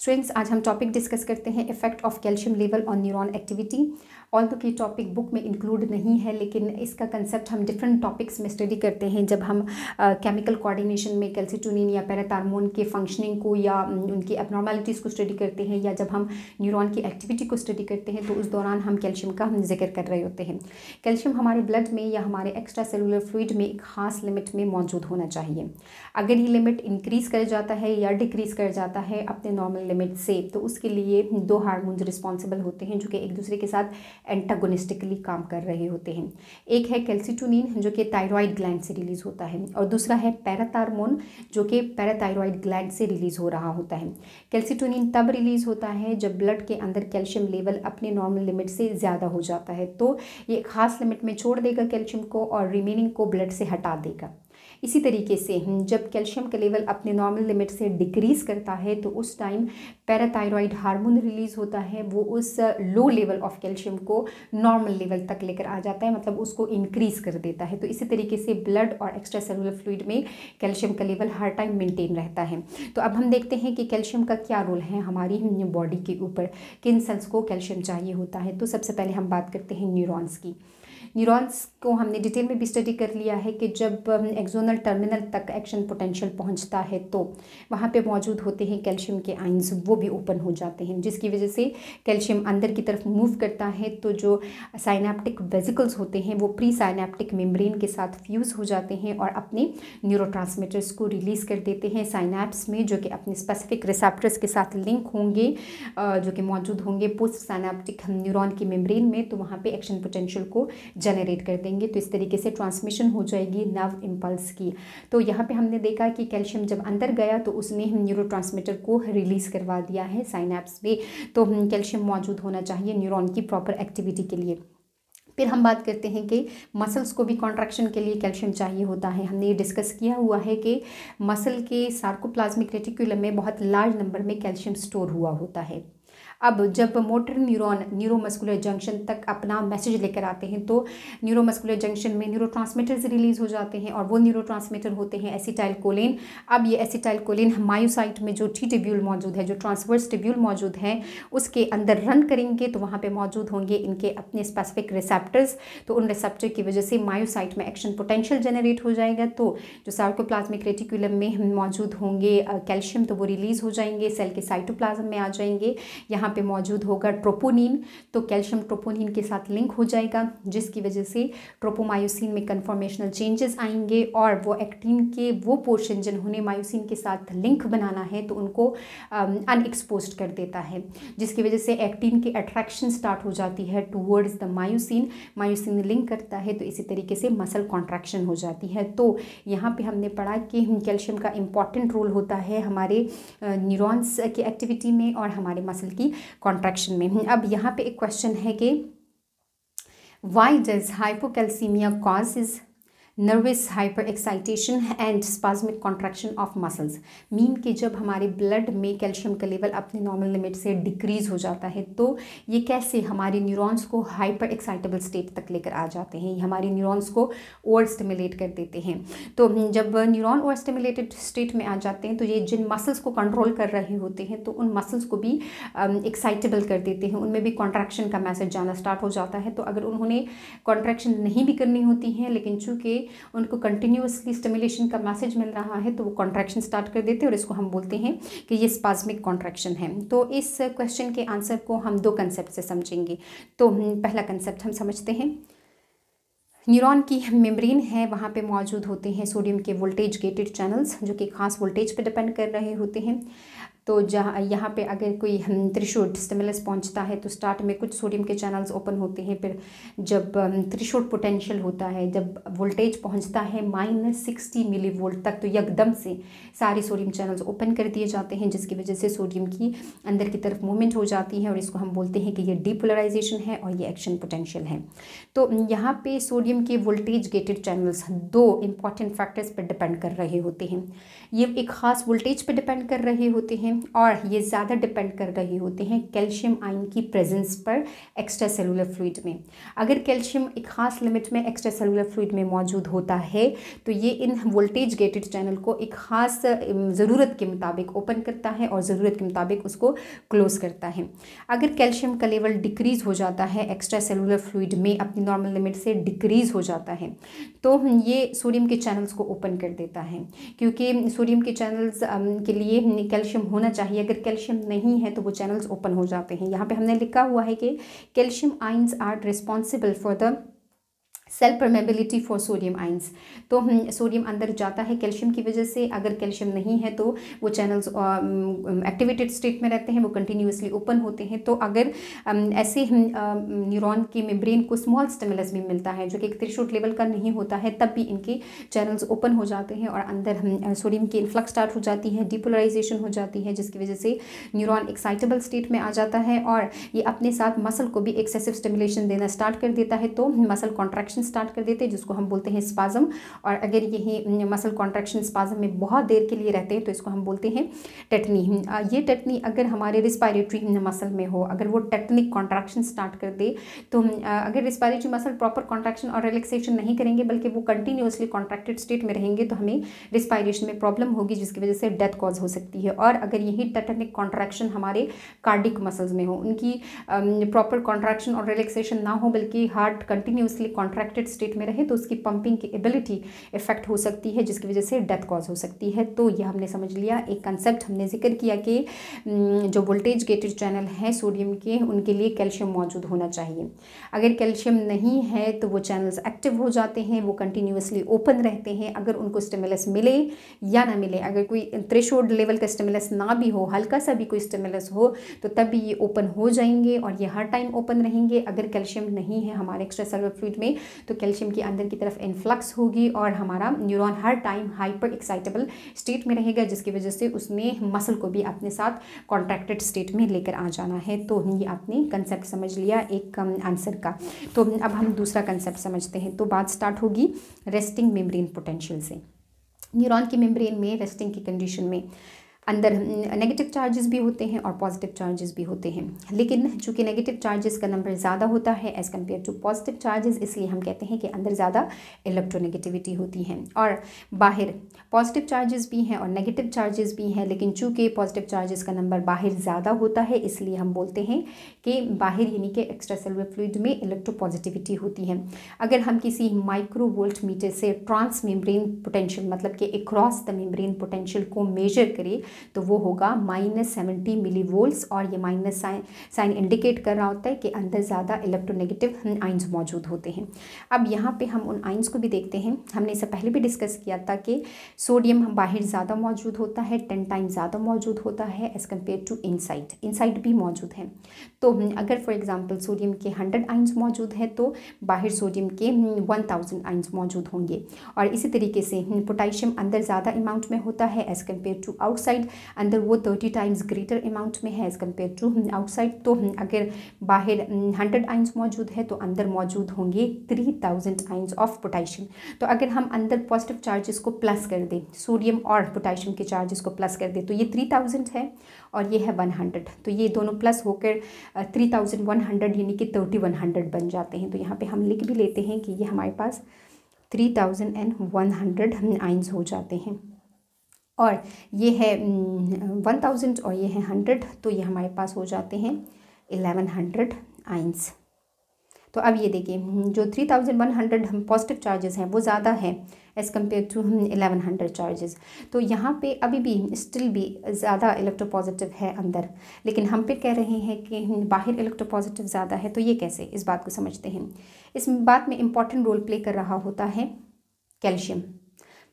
students आज हम topic discuss करते हैं effect of calcium level on neuron activity all तो की टॉपिक बुक में इंक्लूड नहीं है लेकिन इसका कंसेप्ट हम डिफरेंट टॉपिक्स में स्टडी करते हैं जब हम केमिकल कोऑर्डिनेशन में कैल्सिटोनिन या पैराथार्मोन के फंक्शनिंग को या उनकी एबनॉर्मेलिटीज़ को स्टडी करते हैं या जब हम न्यूरॉन की एक्टिविटी को स्टडी करते हैं तो उस दौरान हम कैल्शियम का हम जिक्र कर रहे होते हैं कैल्शियम हमारे ब्लड में या हमारे एक्स्ट्रा सेलुलर फ्लूड में एक खास लिमिट में मौजूद होना चाहिए अगर ये लिमिट इंक्रीज़ कर जाता है या डिक्रीज़ कर जाता है अपने नॉर्मल लिमिट से तो उसके लिए दो हार्मोन्स रिस्पॉन्सिबल होते हैं जो कि एक दूसरे के साथ एंटागोनिस्टिकली काम कर रहे होते हैं एक है कैल्सिटोनिन जो कि थायरॉयड ग्लैंड से रिलीज होता है और दूसरा है पैराथारमोन जो कि पैराथायरॉयड ग्लैंड से रिलीज हो रहा होता है कैल्सिटोनिन तब रिलीज होता है जब ब्लड के अंदर कैल्शियम लेवल अपने नॉर्मल लिमिट से ज़्यादा हो जाता है तो ये खास लिमिट में छोड़ देगा कैल्शियम को और रिमेनिंग को ब्लड से हटा देगा इसी तरीके से जब कैल्शियम का लेवल अपने नॉर्मल लिमिट से डिक्रीज़ करता है तो उस टाइम पैराथायरॉयड हार्मोन रिलीज़ होता है वो उस लो लेवल ऑफ कैल्शियम को नॉर्मल लेवल तक लेकर आ जाता है मतलब उसको इंक्रीज़ कर देता है तो इसी तरीके से ब्लड और एक्स्ट्रा सेलुलर फ्लूड में कैल्शियम का लेवल हर टाइम मेंटेन रहता है तो अब हम देखते हैं कि कैल्शियम का क्या रोल है हमारी बॉडी के ऊपर किन सेल्स को कैल्शियम चाहिए होता है तो सबसे पहले हम बात करते हैं न्यूरॉन्स की न्यूरॉन्स को हमने डिटेल में भी स्टडी कर लिया है कि जब एक्जोनल टर्मिनल तक एक्शन पोटेंशियल पहुंचता है तो वहाँ पे मौजूद होते हैं कैल्शियम के आइंस वो भी ओपन हो जाते हैं जिसकी वजह से कैल्शियम अंदर की तरफ मूव करता है तो जो साइनाप्टिक वेजिकल्स होते हैं वो प्री साइनाप्टिक मेम्ब्रेन के साथ फ्यूज़ हो जाते हैं और अपने न्यूरो को रिलीज़ कर देते हैं साइनाप्स में जो कि अपने स्पेसिफिक रिसेप्टर्स के साथ लिंक होंगे जो कि मौजूद होंगे पोस्ट साइनाप्टिक न्यूरोन की मेम्ब्रेन में तो वहाँ पर एक्शन पोटेंशियल को जनरेट कर देंगे तो इस तरीके से ट्रांसमिशन हो जाएगी नर्व इम्पल्स की तो यहाँ पे हमने देखा कि कैल्शियम जब अंदर गया तो उसने हम न्यूरो को रिलीज़ करवा दिया है साइनैप्स में तो कैल्शियम मौजूद होना चाहिए न्यूरोन की प्रॉपर एक्टिविटी के लिए फिर हम बात करते हैं कि मसल्स को भी कॉन्ट्रैक्शन के लिए कैल्शियम चाहिए होता है हमने ये डिस्कस किया हुआ है कि मसल के सार्कोप्लाज्मिक रेटिकुलम में बहुत लार्ज नंबर में कैल्शियम स्टोर हुआ होता है अब जब मोटर न्यूरॉन न्यूरोमस्कुलर जंक्शन तक अपना मैसेज लेकर आते हैं तो न्यूरोमस्कुलर जंक्शन में न्यूरो रिलीज़ हो जाते हैं और वो न्यूरो होते हैं एसिटाइल कोलिन अब ये एसिटाइल कोलिन मायोसाइट में जो टी टिब्यूल मौजूद है जो ट्रांसवर्स टिब्यूल मौजूद है उसके अंदर रन करेंगे तो वहाँ पर मौजूद होंगे इनके अपने स्पेसिफिक रिसेप्टर्स तो उन रिसेप्टर की वजह से मायोसाइट में एक्शन पोटेंशियल जनरेट हो जाएगा तो जो सार्कोप्लाज्मिक रेटिकुलम में मौजूद होंगे कैल्शियम तो वो रिलीज़ हो जाएंगे सेल के साइटोप्लाज्म में आ जाएंगे यहाँ यहाँ पे मौजूद होगा ट्रोपोनिन तो कैल्शियम ट्रोपोनिन के साथ लिंक हो जाएगा जिसकी वजह से ट्रोपोमायोसिन में कन्फॉर्मेशनल चेंजेस आएंगे और वो एक्टिन के वो पोर्शन जिन्होंने मायोसिन के साथ लिंक बनाना है तो उनको अनएक्सपोज कर देता है जिसकी वजह से एक्टिन की अट्रैक्शन स्टार्ट हो जाती है towards the myosin myosin link करता है तो इसी तरीके से मसल कॉन्ट्रैक्शन हो जाती है तो यहाँ पर हमने पढ़ा कि कैल्शियम का इम्पॉर्टेंट रोल होता है हमारे न्यूरॉन्स की एक्टिविटी में और हमारे मसल की कॉन्ट्रैक्शन में अब यहाँ पे एक क्वेश्चन है कि why does hypocalcemia cause is nervous hyper excitation and spasmic contraction of muscles mean कि जब हमारे ब्लड में कैल्शियम का लेवल अपने नॉर्मल लिमिट से डिक्रीज़ हो जाता है तो ये कैसे हमारे न्यूरॉन्स को हाइपर एक्साइटेबल स्टेट तक लेकर आ जाते हैं ये हमारे न्यूरॉन्स को ओवर स्टिमुलेट कर देते हैं तो जब न्यूरॉन ओवर स्टिमुलेटेड स्टेट में आ जाते हैं तो ये जिन मसल्स को कंट्रोल कर रहे होते हैं तो उन मसल्स को भी एक्साइटेबल um, कर देते हैं उनमें भी कॉन्ट्रैक्शन का मैसेज जाना स्टार्ट हो जाता है तो अगर उन्होंने कॉन्ट्रैक्शन नहीं भी करनी होती हैं लेकिन चूँकि उनको कंटिन्यूसली स्टिमुलेशन का मैसेज मिल रहा है तो वो कॉन्ट्रैक्शन स्टार्ट कर देते हैं और इसको हम बोलते हैं कि ये स्पाजमिक कॉन्ट्रैक्शन है तो इस क्वेश्चन के आंसर को हम दो कंसेप्ट से समझेंगे तो हम्म, पहला कंसेप्ट हम समझते हैं न्यूरॉन की मेम्ब्रेन है वहाँ पे मौजूद होते हैं सोडियम के वोल्टेज गेटेड चैनल्स जो कि खास वोल्टेज पे डिपेंड कर रहे होते हैं तो जहाँ यहाँ पे अगर कोई त्रिशूट स्टिमुलस पहुँचता है तो स्टार्ट में कुछ सोडियम के चैनल्स ओपन होते हैं फिर जब त्रिशूट पोटेंशियल होता है जब वोल्टेज पहुँचता है माइनस सिक्सटी मिली वोल्ट तक तो यकदम से सारे सोडियम चैनल्स ओपन कर दिए जाते हैं जिसकी वजह से सोडियम की अंदर की तरफ मूवमेंट हो जाती है और इसको हम बोलते हैं कि ये डिपोलराइजेशन है और ये एक्शन पोटेंशियल है तो यहाँ पर सोडियम के वोल्टेज गेटेड चैनल्स दो इंपॉर्टेंट फैक्टर्स पर डिपेंड कर रहे होते हैं ये एक ख़ास वोल्टेज पर डिपेंड कर रहे होते हैं और ये ज़्यादा डिपेंड कर रहे होते हैं कैल्शियम आयन की प्रेजेंस पर एक्स्ट्रा सेलुलर फ्लूड में अगर कैल्शियम एक ख़ास लिमिट में एक्स्ट्रा सेलुलर फ्लूड में मौजूद होता है तो ये इन वोल्टेज गेटेड चैनल को एक ख़ास ज़रूरत के मुताबिक ओपन करता है और ज़रूरत के मुताबिक उसको क्लोज़ करता है अगर कैल्शियम का लेवल डिक्रीज़ हो जाता है एक्स्ट्रा सेलुलर फ्लूड में अपनी नॉर्मल लिमिट से डिक्रीज़ हो जाता है तो ये सोडियम के चैनल्स को ओपन कर देता है क्योंकि सोडियम के चैनल्स के लिए कैल्शियम होना होना चाहिए अगर कैल्शियम नहीं है तो वो चैनल्स ओपन हो जाते हैं यहाँ पे हमने लिखा हुआ है कि calcium ions are responsible for the cell permeability for sodium ions तो सोडियम हम्म, अंदर जाता है कैल्शियम की वजह से अगर कैल्शियम नहीं है तो वो चैनल्स एक्टिवेटेड स्टेट में रहते हैं वो कंटिन्यूसली ओपन होते हैं तो अगर um, ऐसे न्यूरॉन हम्म, के मेम्ब्रेन को स्मॉल स्टेमुलस भी मिलता है जो कि एक त्रिशूट लेवल का नहीं होता है तब भी इनके चैनल्स ओपन हो जाते हैं और अंदर सोडियम हम्म, की इन्फ्लक्स स्टार्ट हो जाती है डिपोलराइजेशन हो जाती है जिसकी वजह से न्यूरॉन एक्साइटेबल स्टेट में आ जाता है और ये अपने साथ मसल को भी एक्सेसिव स्टेमुलेशन देना स्टार्ट कर देता है तो मसल कॉन्ट्रैक्शन कॉन्ट्रैक्शन स्टार्ट कर देते हैं जिसको हम बोलते हैं स्पाजम और अगर यही मसल कॉन्ट्रैक्शन स्पाजम में बहुत देर के लिए रहते हैं तो इसको हम बोलते हैं टटनी ये टटनी अगर हमारे रिस्पायरेटरी मसल में हो अगर वो टेटनिक कॉन्ट्रैक्शन स्टार्ट कर दे तो अगर रिस्पायरेटरी मसल प्रॉपर कॉन्ट्रैक्शन और रिलेक्सेशन नहीं करेंगे बल्कि वो कंटिन्यूसली कॉन्ट्रैक्टेड स्टेट में रहेंगे तो हमें रिस्पायरेशन में प्रॉब्लम होगी जिसकी वजह से डेथ कॉज हो सकती है और अगर यही टेटनिक कॉन्ट्रैक्शन हमारे कार्डिक मसल्स में हो उनकी प्रॉपर कॉन्ट्रैक्शन और रिलेक्सेशन ना हो बल्कि heart continuously contract contracted state में रहे तो उसकी पंपिंग की एबिलिटी इफेक्ट हो सकती है जिसकी वजह से डेथ कॉज हो सकती है तो यह हमने समझ लिया एक कंसेप्ट हमने जिक्र किया कि जो वोल्टेज गेटेड चैनल हैं सोडियम के उनके लिए कैल्शियम मौजूद होना चाहिए अगर कैल्शियम नहीं है तो वो चैनल्स एक्टिव हो जाते हैं वो कंटिन्यूसली ओपन रहते हैं अगर उनको स्टिमुलस मिले या ना मिले अगर कोई त्रेशोड लेवल का स्टिमुलस ना भी हो हल्का सा भी कोई स्टिमुलस हो तो तब भी ये ओपन हो जाएंगे और ये हर टाइम ओपन रहेंगे अगर कैल्शियम नहीं है हमारे एक्स्ट्रा सेलर फ्लूड में तो कैल्शियम की अंदर की तरफ इन्फ्लक्स होगी और हमारा न्यूरॉन हर टाइम हाइपर एक्साइटेबल स्टेट में रहेगा जिसकी वजह से उसने मसल को भी अपने साथ कॉन्ट्रैक्टेड स्टेट में लेकर आ जाना है तो ये आपने कंसेप्ट समझ लिया एक आंसर um, का तो अब हम दूसरा कंसेप्ट समझते हैं तो बात स्टार्ट होगी रेस्टिंग मेम्ब्रेन पोटेंशियल से न्यूरॉन की मेम्ब्रेन में रेस्टिंग की कंडीशन में अंदर नेगेटिव चार्जेस भी होते हैं और पॉजिटिव चार्जेस भी होते हैं लेकिन चूँकि नेगेटिव चार्जेस का नंबर ज़्यादा होता है as compare to positive charges इसलिए हम कहते हैं कि अंदर ज़्यादा इलेक्ट्रोनेगेटिविटी होती है और बाहर पॉजिटिव चार्जेस भी हैं और नेगेटिव चार्जेस भी हैं लेकिन चूँकि पॉजिटिव चार्जेस का नंबर बाहर ज़्यादा होता है इसलिए हम बोलते हैं कि बाहर यानी कि एक्स्ट्रा सेलुलर फ्लूड में इलेक्ट्रोपॉजिटिविटी होती है अगर हम किसी माइक्रो वोल्ट मीटर से ट्रांस मेम्ब्रेन पोटेंशियल मतलब कि अक्रॉस द मेम्ब्रेन पोटेंशियल को मेजर करें तो वो होगा माइनस सेवेंटी मिली वोल्ट और ये माइनस साइन साइन इंडिकेट कर रहा होता है कि अंदर ज़्यादा इलेक्ट्रोनेगेटिव आइंस मौजूद होते हैं अब यहाँ पे हम उन आइंस को भी देखते हैं हमने इसे पहले भी डिस्कस किया था कि सोडियम बाहर ज़्यादा मौजूद होता है टेन टाइम ज़्यादा मौजूद होता है as compare to inside inside भी मौजूद है तो अगर फॉर एग्ज़ाम्पल सोडियम के हंड्रेड आइंस मौजूद है तो बाहर सोडियम के वन थाउजेंड आइंस मौजूद होंगे और इसी तरीके से पोटाशियम अंदर ज़्यादा अमाउंट में होता है एज़ कम्पेयर टू आउटसाइड अंदर वो थर्टी टाइम्स ग्रेटर अमाउंट में है एज़ कम्पेयर टू आउटसाइड तो हम्म, अगर बाहर हंड्रेड हम्म, आइंस मौजूद है तो अंदर मौजूद होंगे three thousand ions of potassium तो अगर हम अंदर पॉजिटिव चार्जेस को प्लस कर दें सोडियम और पोटाशियम के चार्जेस को प्लस कर दें तो ये थ्री थाउजेंड है और ये है वन हंड्रेड तो ये दोनों प्लस होकर थ्री थाउजेंड वन हंड्रेड यानी कि थर्टी वन हंड्रेड बन जाते हैं तो यहाँ पर हम लिख भी लेते हैं कि ये हमारे पास three thousand and one hundred ions हो जाते हैं और ये है वन थाउजेंड और ये है हंड्रेड तो ये हमारे पास हो जाते हैं एलेवन हंड्रेड आइंस तो अब ये देखिए जो three thousand one hundred positive charges हैं वो ज़्यादा है as compare to eleven hundred charges तो यहाँ पे अभी भी स्टिल भी ज़्यादा इलेक्ट्रोपॉजिटिव है अंदर लेकिन हम पे कह रहे हैं कि बाहर इलेक्ट्रोपॉजिटिव ज़्यादा है तो ये कैसे इस बात को समझते हैं इस बात में इम्पॉर्टेंट रोल प्ले कर रहा होता है कैल्शियम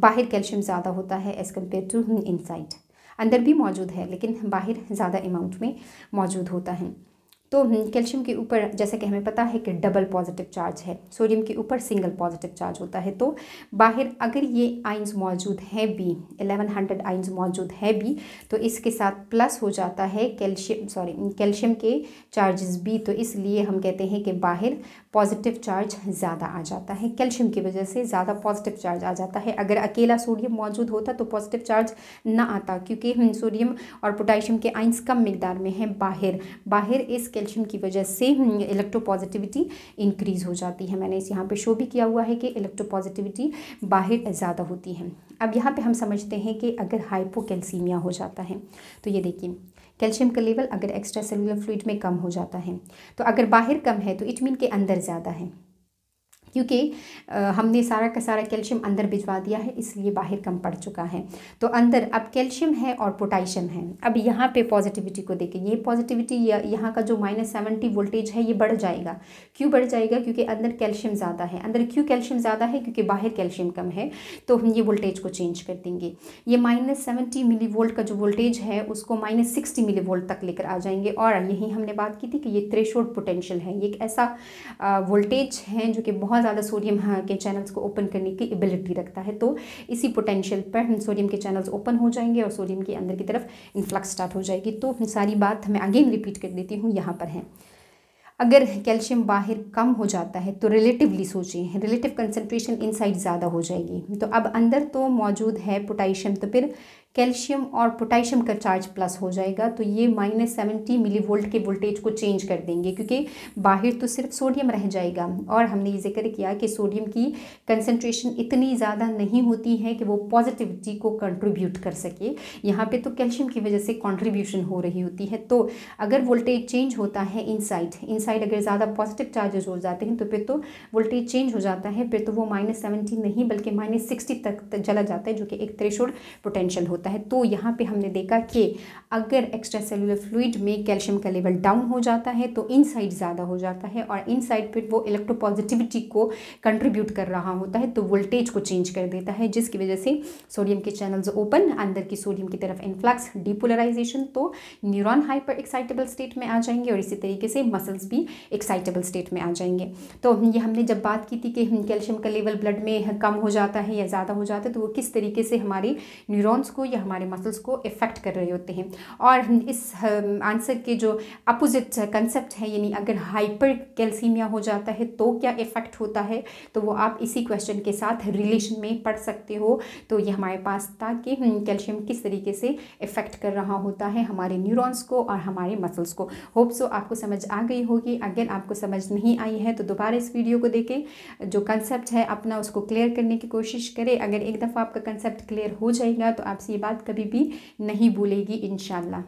बाहर कैल्शियम ज़्यादा होता है एज़ कम्पेयर टू इनसाइड अंदर भी मौजूद है लेकिन बाहर ज़्यादा अमाउंट में मौजूद होता है तो हम्म, कैल्शियम के ऊपर जैसे कि हमें पता है कि डबल पॉजिटिव चार्ज है सोडियम के ऊपर सिंगल पॉजिटिव चार्ज होता है तो बाहर अगर ये आइंस मौजूद हैं भी एलेवन हंड्रेड आइंस मौजूद है भी तो इसके साथ प्लस हो जाता है कैल्शियम सॉरी कैल्शियम के चार्जेस भी तो इसलिए हम कहते हैं कि बाहर पॉजिटिव चार्ज ज़्यादा आ जाता है कैल्शियम की वजह से ज़्यादा पॉजिटिव चार्ज आ जाता है अगर अकेला सोडियम मौजूद होता तो पॉजिटिव चार्ज ना आता क्योंकि सोडियम हम्म, और पोटाशियम के आइंस कम मकदार में हैं बाहर बाहर इस कैल्शियम की वजह से इलेक्ट्रोपॉजिटिविटी हम्म, इंक्रीज हो जाती है मैंने इस यहाँ पे शो भी किया हुआ है कि इलेक्ट्रोपॉजिटिविटी बाहर ज़्यादा होती है अब यहाँ पे हम समझते हैं कि अगर हाइपोकैल्सीमिया हो जाता है तो ये देखिए कैल्शियम का लेवल अगर एक्स्ट्रा सेलुलर फ्लूड में कम हो जाता है तो अगर बाहर कम है तो इट मीन के अंदर ज़्यादा है क्योंकि हमने सारा का सारा कैल्शियम अंदर भिजवा दिया है इसलिए बाहर कम पड़ चुका है तो अंदर अब कैल्शियम है और पोटाशियम है अब यहाँ पे पॉजिटिविटी को देखें ये पॉजिटिविटी यहाँ का जो माइनस सेवेंटी वोल्टेज है ये बढ़ जाएगा क्यों बढ़ जाएगा क्योंकि अंदर कैल्शियम ज़्यादा है अंदर क्यों कैल्शियम ज़्यादा है क्योंकि बाहर कैल्शियम कम है तो हम ये वोल्टेज को चेंज कर देंगे ये माइनस सेवेंटी मिली वोल्ट का जो वोल्टेज है उसको माइनस सिक्सटी मिली वोल्ट तक लेकर आ जाएंगे और यही हमने बात की थी कि ये त्रेशोड पोटेंशियल है ये एक ऐसा वोल्टेज है जो कि बहुत ज़्यादा सोडियम हाँ के चैनल्स को ओपन करने की एबिलिटी रखता है तो इसी पोटेंशियल पर हम सोडियम के चैनल्स ओपन हो जाएंगे और सोडियम के अंदर की तरफ इन्फ्लक्स स्टार्ट हो जाएगी तो सारी बात मैं अगेन रिपीट कर देती हूँ यहाँ पर है अगर कैल्शियम बाहर कम हो जाता है तो रिलेटिवली सोचिए रिलेटिव कंसनट्रेशन इनसाइड ज़्यादा हो जाएगी तो अब अंदर तो मौजूद है पोटाशियम तो फिर कैल्शियम और पोटेशियम का चार्ज प्लस हो जाएगा तो ये माइनस सेवेंटी मिली वोल्ट के वोल्टेज को चेंज कर देंगे क्योंकि बाहर तो सिर्फ सोडियम रह जाएगा और हमने ये जिक्र किया कि सोडियम की कंसनट्रेशन इतनी ज़्यादा नहीं होती है कि वो पॉजिटिविटी को कंट्रीब्यूट कर सके यहाँ पे तो कैल्शियम की वजह से कॉन्ट्रीब्यूशन हो रही होती है तो अगर वोल्टेज चेंज होता है इन साइड अगर ज़्यादा पॉजिटिव चार्जेज हो जाते हैं तो फिर तो वोल्टेज चेंज हो जाता है फिर तो वो माइनस नहीं बल्कि माइनस सिक्सटी तक चला जाता है जो कि एक त्रेशोड पोटेंशियल होता है होता है तो यहाँ पे हमने देखा कि अगर एक्स्ट्रा सेलुलर फ्लूड में कैल्शियम का लेवल डाउन हो जाता है तो इन ज़्यादा हो जाता है और इन पर वो इलेक्ट्रोपॉजिटिविटी को कंट्रीब्यूट कर रहा होता है तो वोल्टेज को चेंज कर देता है जिसकी वजह से सोडियम के चैनल्स ओपन अंदर की सोडियम की तरफ इन्फ्लक्स डिपोलराइजेशन तो न्यूरॉन हाइपर एक्साइटेबल स्टेट में आ जाएंगे और इसी तरीके से मसल्स भी एक्साइटेबल स्टेट में आ जाएंगे तो ये हमने जब बात की थी कि कैल्शियम का लेवल ब्लड में कम हो जाता है या ज़्यादा हो जाता है तो वो किस तरीके से हमारे न्यूरॉन्स को या ये हमारे मसल्स को इफ़ेक्ट कर रहे होते हैं और इस आंसर के जो अपोजिट कंसेप्ट है यानी अगर हाइपर कैल्सीमिया हो जाता है तो क्या इफ़ेक्ट होता है तो वो आप इसी क्वेश्चन के साथ रिलेशन में पढ़ सकते हो तो ये हमारे पास था कि कैल्शियम हम्म, किस तरीके से इफ़ेक्ट कर रहा होता है हमारे न्यूरॉन्स को और हमारे मसल्स को होप सो आपको समझ आ गई होगी अगर आपको समझ नहीं आई है तो दोबारा इस वीडियो को देखें जो कंसेप्ट है अपना उसको क्लियर करने की कोशिश करें अगर एक दफ़ा आपका कंसेप्ट क्लियर हो जाएगा तो आपसे बात कभी भी नहीं भूलेगी इनशाला